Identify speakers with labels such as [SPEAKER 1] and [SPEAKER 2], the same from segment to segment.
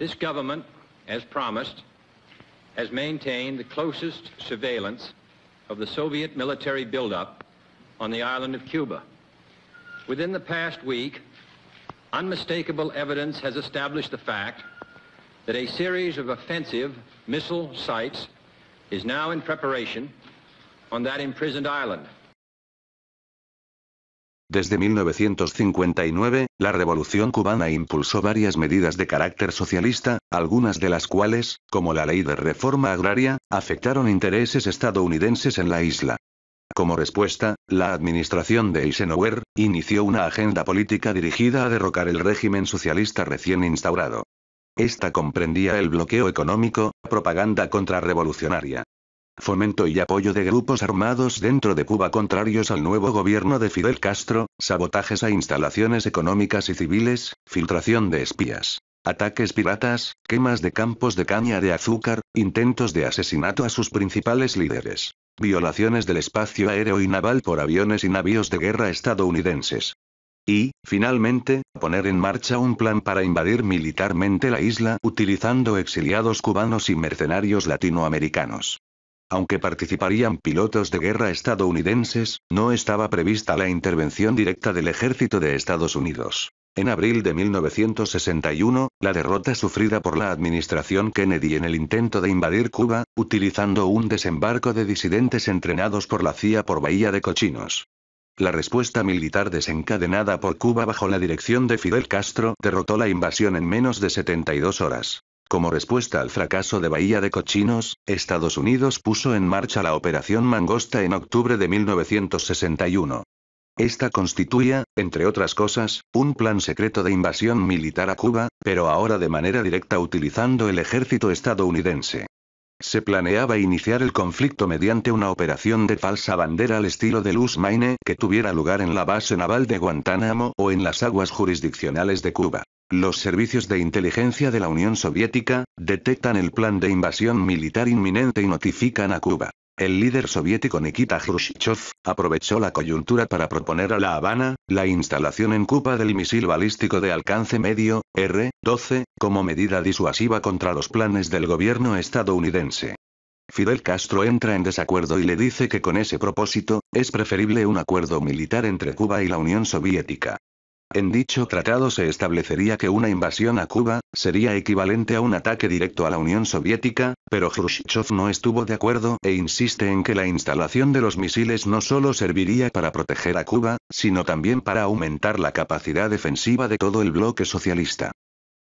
[SPEAKER 1] This government, as promised, has maintained the closest surveillance of the Soviet military buildup on the island of Cuba. Within the past week, unmistakable evidence has established the fact that a series of offensive missile sites is now in preparation on that imprisoned island. Desde 1959, la Revolución cubana impulsó varias medidas de carácter socialista, algunas de las cuales, como la ley de reforma agraria, afectaron intereses estadounidenses en la isla. Como respuesta, la administración de Eisenhower inició una agenda política dirigida a derrocar el régimen socialista recién instaurado. Esta comprendía el bloqueo económico, propaganda contrarrevolucionaria, fomento y apoyo de grupos armados dentro de Cuba contrarios al nuevo gobierno de Fidel Castro, sabotajes a instalaciones económicas y civiles, filtración de espías, ataques piratas, quemas de campos de caña de azúcar, intentos de asesinato a sus principales líderes, violaciones del espacio aéreo y naval por aviones y navíos de guerra estadounidenses. Y, finalmente, poner en marcha un plan para invadir militarmente la isla utilizando exiliados cubanos y mercenarios latinoamericanos. Aunque participarían pilotos de guerra estadounidenses, no estaba prevista la intervención directa del ejército de Estados Unidos. En abril de 1961, la derrota sufrida por la administración Kennedy en el intento de invadir Cuba, utilizando un desembarco de disidentes entrenados por la CIA por Bahía de Cochinos. La respuesta militar desencadenada por Cuba bajo la dirección de Fidel Castro derrotó la invasión en menos de 72 horas. Como respuesta al fracaso de Bahía de Cochinos, Estados Unidos puso en marcha la Operación Mangosta en octubre de 1961. Esta constituía, entre otras cosas, un plan secreto de invasión militar a Cuba, pero ahora de manera directa utilizando el ejército estadounidense. Se planeaba iniciar el conflicto mediante una operación de falsa bandera al estilo de Luz Maine que tuviera lugar en la base naval de Guantánamo o en las aguas jurisdiccionales de Cuba. Los servicios de inteligencia de la Unión Soviética, detectan el plan de invasión militar inminente y notifican a Cuba. El líder soviético Nikita Khrushchev, aprovechó la coyuntura para proponer a La Habana, la instalación en Cuba del misil balístico de alcance medio, R-12, como medida disuasiva contra los planes del gobierno estadounidense. Fidel Castro entra en desacuerdo y le dice que con ese propósito, es preferible un acuerdo militar entre Cuba y la Unión Soviética. En dicho tratado se establecería que una invasión a Cuba sería equivalente a un ataque directo a la Unión Soviética, pero Khrushchev no estuvo de acuerdo e insiste en que la instalación de los misiles no solo serviría para proteger a Cuba, sino también para aumentar la capacidad defensiva de todo el bloque socialista.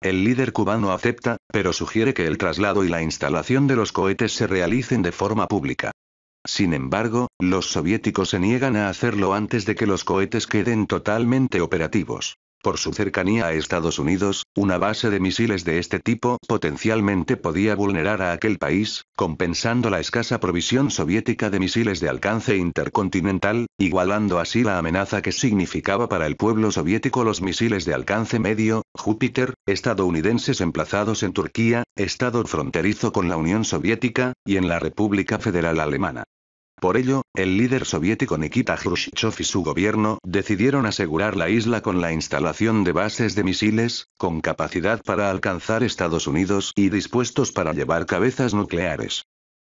[SPEAKER 1] El líder cubano acepta, pero sugiere que el traslado y la instalación de los cohetes se realicen de forma pública. Sin embargo, los soviéticos se niegan a hacerlo antes de que los cohetes queden totalmente operativos. Por su cercanía a Estados Unidos, una base de misiles de este tipo potencialmente podía vulnerar a aquel país, compensando la escasa provisión soviética de misiles de alcance intercontinental, igualando así la amenaza que significaba para el pueblo soviético los misiles de alcance medio, Júpiter, estadounidenses emplazados en Turquía, estado fronterizo con la Unión Soviética, y en la República Federal Alemana. Por ello, el líder soviético Nikita Khrushchev y su gobierno decidieron asegurar la isla con la instalación de bases de misiles, con capacidad para alcanzar Estados Unidos y dispuestos para llevar cabezas nucleares.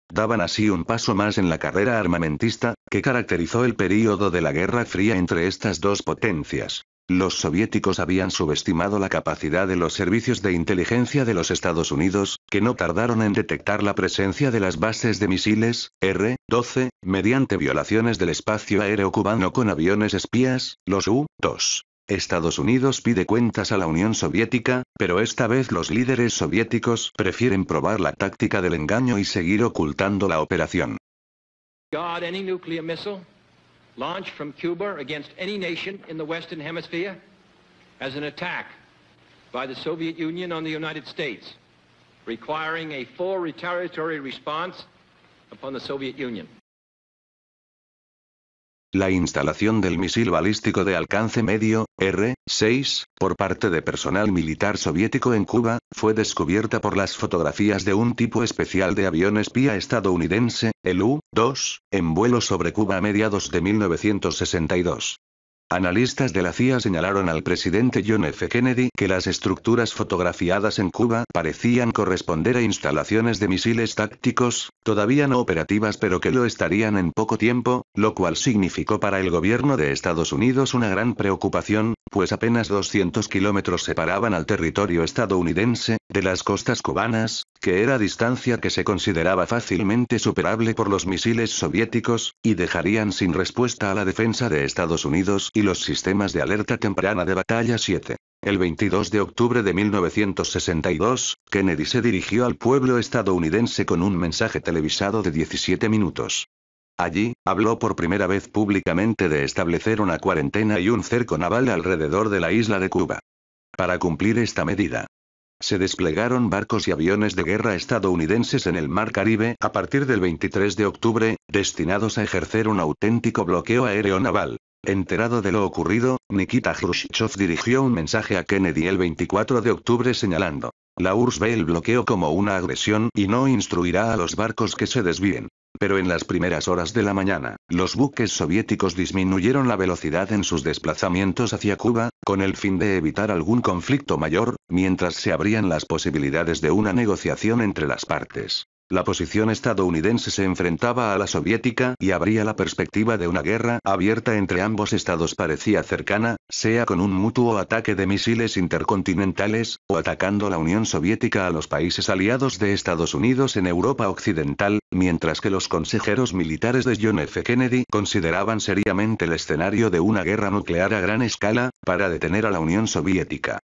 [SPEAKER 1] Daban así un paso más en la carrera armamentista, que caracterizó el período de la Guerra Fría entre estas dos potencias. Los soviéticos habían subestimado la capacidad de los servicios de inteligencia de los Estados Unidos, que no tardaron en detectar la presencia de las bases de misiles, R-12, mediante violaciones del espacio aéreo cubano con aviones espías, los U-2. Estados Unidos pide cuentas a la Unión Soviética, pero esta vez los líderes soviéticos prefieren probar la táctica del engaño y seguir ocultando la operación. launched from Cuba against any nation in the Western Hemisphere as an attack by the Soviet Union on the United States, requiring a full retaliatory response upon the Soviet Union. La instalación del misil balístico de alcance medio, R-6, por parte de personal militar soviético en Cuba, fue descubierta por las fotografías de un tipo especial de avión espía estadounidense, el U-2, en vuelo sobre Cuba a mediados de 1962. Analistas de la CIA señalaron al presidente John F. Kennedy que las estructuras fotografiadas en Cuba parecían corresponder a instalaciones de misiles tácticos, todavía no operativas pero que lo estarían en poco tiempo, lo cual significó para el gobierno de Estados Unidos una gran preocupación, pues apenas 200 kilómetros separaban al territorio estadounidense de las costas cubanas, que era distancia que se consideraba fácilmente superable por los misiles soviéticos, y dejarían sin respuesta a la defensa de Estados Unidos y los sistemas de alerta temprana de batalla 7. El 22 de octubre de 1962, Kennedy se dirigió al pueblo estadounidense con un mensaje televisado de 17 minutos. Allí, habló por primera vez públicamente de establecer una cuarentena y un cerco naval alrededor de la isla de Cuba. Para cumplir esta medida, se desplegaron barcos y aviones de guerra estadounidenses en el Mar Caribe a partir del 23 de octubre, destinados a ejercer un auténtico bloqueo aéreo naval. Enterado de lo ocurrido, Nikita Khrushchev dirigió un mensaje a Kennedy el 24 de octubre señalando, la URSS ve el bloqueo como una agresión y no instruirá a los barcos que se desvíen pero en las primeras horas de la mañana, los buques soviéticos disminuyeron la velocidad en sus desplazamientos hacia Cuba, con el fin de evitar algún conflicto mayor, mientras se abrían las posibilidades de una negociación entre las partes. La posición estadounidense se enfrentaba a la soviética y abría la perspectiva de una guerra abierta entre ambos estados parecía cercana, sea con un mutuo ataque de misiles intercontinentales, o atacando la Unión Soviética a los países aliados de Estados Unidos en Europa Occidental, mientras que los consejeros militares de John F. Kennedy consideraban seriamente el escenario de una guerra nuclear a gran escala, para detener a la Unión Soviética.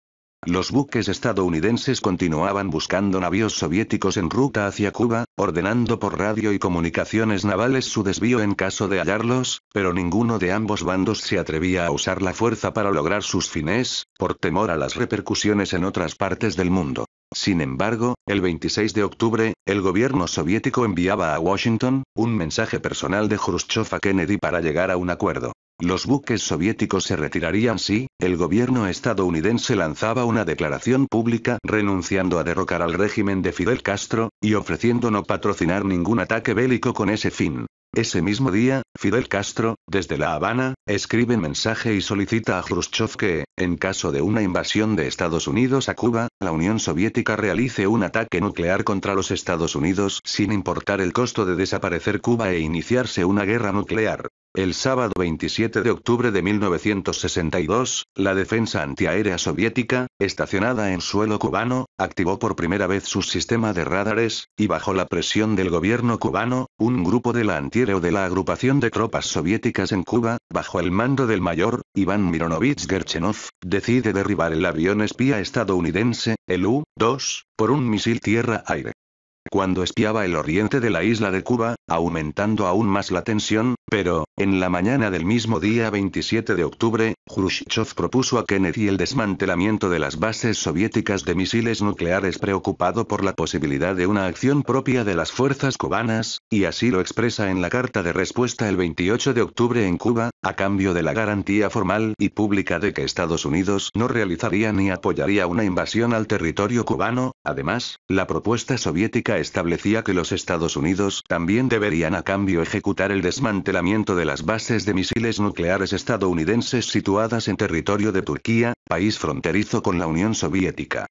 [SPEAKER 1] Los buques estadounidenses continuaban buscando navíos soviéticos en ruta hacia Cuba, ordenando por radio y comunicaciones navales su desvío en caso de hallarlos, pero ninguno de ambos bandos se atrevía a usar la fuerza para lograr sus fines, por temor a las repercusiones en otras partes del mundo. Sin embargo, el 26 de octubre, el gobierno soviético enviaba a Washington, un mensaje personal de Khrushchev a Kennedy para llegar a un acuerdo. Los buques soviéticos se retirarían si, el gobierno estadounidense lanzaba una declaración pública renunciando a derrocar al régimen de Fidel Castro, y ofreciendo no patrocinar ningún ataque bélico con ese fin. Ese mismo día, Fidel Castro, desde La Habana, escribe mensaje y solicita a Khrushchev que, en caso de una invasión de Estados Unidos a Cuba, la Unión Soviética realice un ataque nuclear contra los Estados Unidos sin importar el costo de desaparecer Cuba e iniciarse una guerra nuclear. El sábado 27 de octubre de 1962, la defensa antiaérea soviética, estacionada en suelo cubano, activó por primera vez su sistema de radares, y bajo la presión del gobierno cubano, un grupo de la o de la agrupación de tropas soviéticas en Cuba, bajo el mando del mayor, Iván Mironovich Gerchenov, decide derribar el avión espía estadounidense, el U-2, por un misil tierra-aire. Cuando espiaba el oriente de la isla de Cuba, aumentando aún más la tensión, pero, en la mañana del mismo día 27 de octubre, Khrushchev propuso a Kennedy el desmantelamiento de las bases soviéticas de misiles nucleares preocupado por la posibilidad de una acción propia de las fuerzas cubanas, y así lo expresa en la carta de respuesta el 28 de octubre en Cuba, a cambio de la garantía formal y pública de que Estados Unidos no realizaría ni apoyaría una invasión al territorio cubano, además, la propuesta soviética establecía que los Estados Unidos también deberían a cambio ejecutar el desmantelamiento de las bases de misiles nucleares estadounidenses situadas en territorio de Turquía, país fronterizo con la Unión Soviética.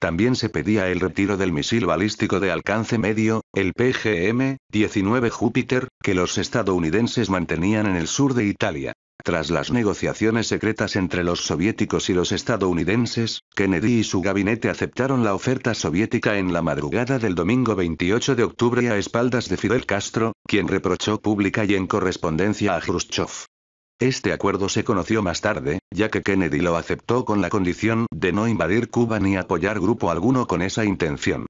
[SPEAKER 1] También se pedía el retiro del misil balístico de alcance medio, el PGM-19 Júpiter, que los estadounidenses mantenían en el sur de Italia. Tras las negociaciones secretas entre los soviéticos y los estadounidenses, Kennedy y su gabinete aceptaron la oferta soviética en la madrugada del domingo 28 de octubre a espaldas de Fidel Castro, quien reprochó pública y en correspondencia a Khrushchev. Este acuerdo se conoció más tarde, ya que Kennedy lo aceptó con la condición de no invadir Cuba ni apoyar grupo alguno con esa intención.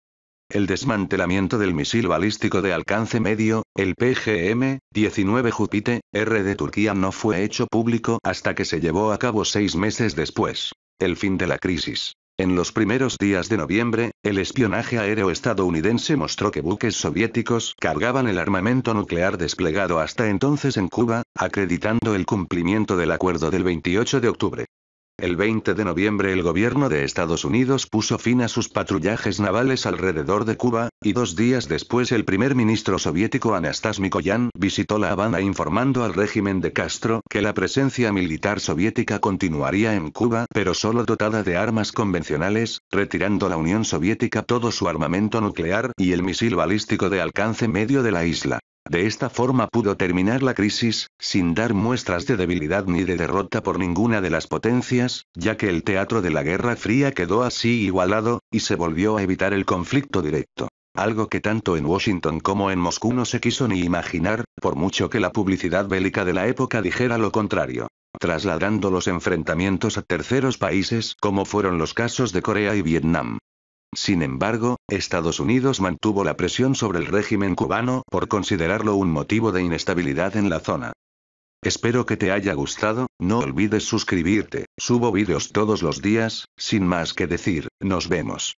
[SPEAKER 1] El desmantelamiento del misil balístico de alcance medio, el PGM-19 Júpiter, R de Turquía no fue hecho público hasta que se llevó a cabo seis meses después. El fin de la crisis. En los primeros días de noviembre, el espionaje aéreo estadounidense mostró que buques soviéticos cargaban el armamento nuclear desplegado hasta entonces en Cuba, acreditando el cumplimiento del acuerdo del 28 de octubre. El 20 de noviembre el gobierno de Estados Unidos puso fin a sus patrullajes navales alrededor de Cuba, y dos días después el primer ministro soviético Anastas Mikoyan visitó La Habana informando al régimen de Castro que la presencia militar soviética continuaría en Cuba pero solo dotada de armas convencionales, retirando la Unión Soviética todo su armamento nuclear y el misil balístico de alcance medio de la isla. De esta forma pudo terminar la crisis, sin dar muestras de debilidad ni de derrota por ninguna de las potencias, ya que el teatro de la Guerra Fría quedó así igualado, y se volvió a evitar el conflicto directo. Algo que tanto en Washington como en Moscú no se quiso ni imaginar, por mucho que la publicidad bélica de la época dijera lo contrario. Trasladando los enfrentamientos a terceros países como fueron los casos de Corea y Vietnam. Sin embargo, Estados Unidos mantuvo la presión sobre el régimen cubano por considerarlo un motivo de inestabilidad en la zona. Espero que te haya gustado, no olvides suscribirte, subo vídeos todos los días, sin más que decir, nos vemos.